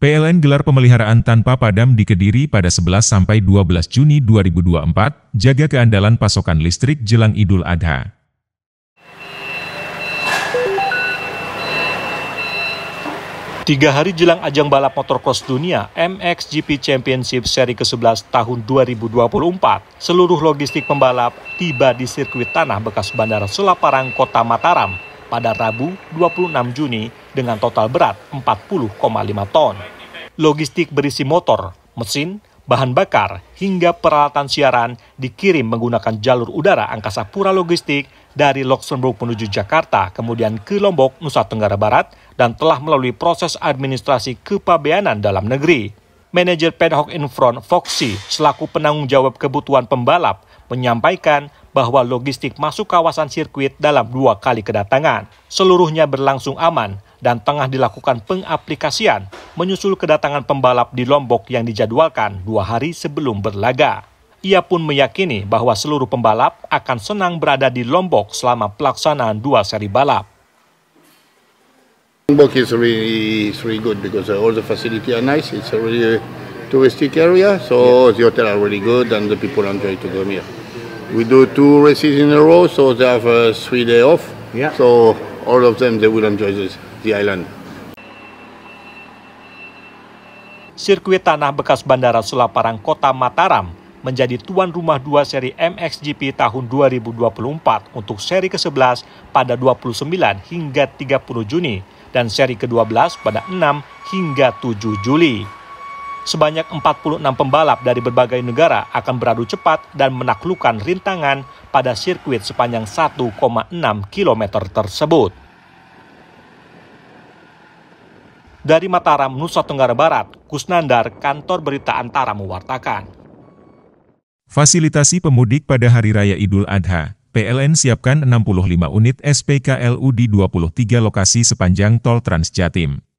PLN gelar pemeliharaan tanpa padam di Kediri pada 11 sampai 12 Juni 2024, jaga keandalan pasokan listrik jelang Idul Adha. Tiga hari jelang ajang balap motocross dunia MXGP Championship seri ke-11 tahun 2024, seluruh logistik pembalap tiba di sirkuit tanah bekas Bandara Sulaparang, Kota Mataram, pada Rabu 26 Juni dengan total berat 40,5 ton. Logistik berisi motor, mesin, bahan bakar, hingga peralatan siaran dikirim menggunakan jalur udara angkasa pura logistik dari Luxembourg menuju Jakarta, kemudian ke Lombok, Nusa Tenggara Barat, dan telah melalui proses administrasi kepabeanan dalam negeri. Manajer Pedhok Infront Foxy selaku penanggung jawab kebutuhan pembalap menyampaikan bahwa logistik masuk kawasan sirkuit dalam dua kali kedatangan. Seluruhnya berlangsung aman dan tengah dilakukan pengaplikasian menyusul kedatangan pembalap di Lombok yang dijadwalkan dua hari sebelum berlaga. Ia pun meyakini bahwa seluruh pembalap akan senang berada di Lombok selama pelaksanaan dua seri balap. Lombok is really, really good because uh, all the facilities are nice. It's a really touristic area, so yeah. the hotel are really good and the people enjoy to come here. We do two races in a row, so they have a uh, three day off. Yeah. So all of them, they will enjoy this, the island. Sirkuit tanah bekas Bandara Sulaparang Kota Mataram menjadi tuan rumah dua seri MXGP tahun 2024 untuk seri ke-11 pada 29 hingga 30 Juni dan seri ke-12 pada 6 hingga 7 Juli. Sebanyak 46 pembalap dari berbagai negara akan beradu cepat dan menaklukkan rintangan pada sirkuit sepanjang 1,6 km tersebut. Dari Mataram, Nusa Tenggara Barat, Kusnandar, kantor berita Antara mewartakan. Fasilitasi pemudik pada Hari Raya Idul Adha, PLN siapkan 65 unit SPKLU di 23 lokasi sepanjang tol Transjatim.